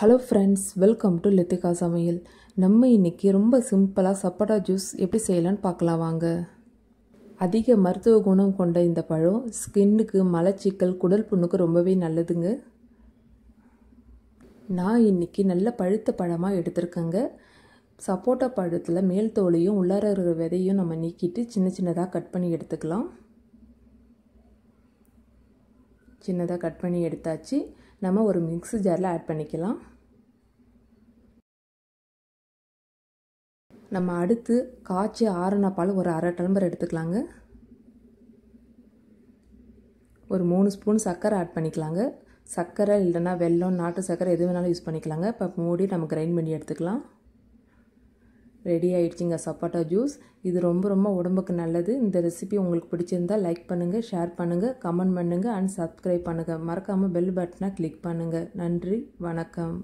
hello friends welcome to Lithika சமையல் நம்ம இன்றைக்கி ரொம்ப சிம்பிளாக சப்போட்டா ஜூஸ் எப்படி செய்யலான்னு பார்க்கலாம் வாங்க அதிக மருத்துவ குணம் கொண்ட இந்த பழம் ஸ்கின்னுக்கு மலச்சிக்கல் குடல் புண்ணுக்கு ரொம்பவே நல்லதுங்க நான் இன்றைக்கி நல்ல பழுத்த பழமாக எடுத்திருக்கேங்க சப்போட்டா பழத்தில் மேல் தோலையும் உள்ளார இருக்கிற விதையும் நம்ம நீக்கிட்டு சின்ன சின்னதாக கட் பண்ணி எடுத்துக்கலாம் சின்னதாக கட் பண்ணி எடுத்தாச்சு நம்ம ஒரு மிக்ஸி ஜாரில் ஆட் பண்ணிக்கலாம் நம்ம அடுத்து காய்ச்சி ஆறுன பால் ஒரு அரை டம்பர் எடுத்துக்கலாங்க ஒரு மூணு ஸ்பூன் சர்க்கரை ஆட் பண்ணிக்கலாங்க சர்க்கரை இல்லைன்னா வெல்லம் நாட்டு சர்க்கரை எது வேணாலும் யூஸ் பண்ணிக்கலாங்க இப்போ மூடி நம்ம கிரைண்ட் பண்ணி எடுத்துக்கலாம் ரெடி ஆயிடுச்சுங்க சப்பாட்டா ஜூஸ் இது ரொம்ப ரொம்ப உடம்புக்கு நல்லது இந்த ரெசிபி உங்களுக்கு பிடிச்சிருந்தால் லைக் பண்ணுங்கள் ஷேர் பண்ணுங்கள் கமெண்ட் பண்ணுங்கள் அண்ட் சப்ஸ்கிரைப் பண்ணுங்கள் மறக்காமல் பெல் பட்டனை கிளிக் பண்ணுங்கள் நன்றி வணக்கம்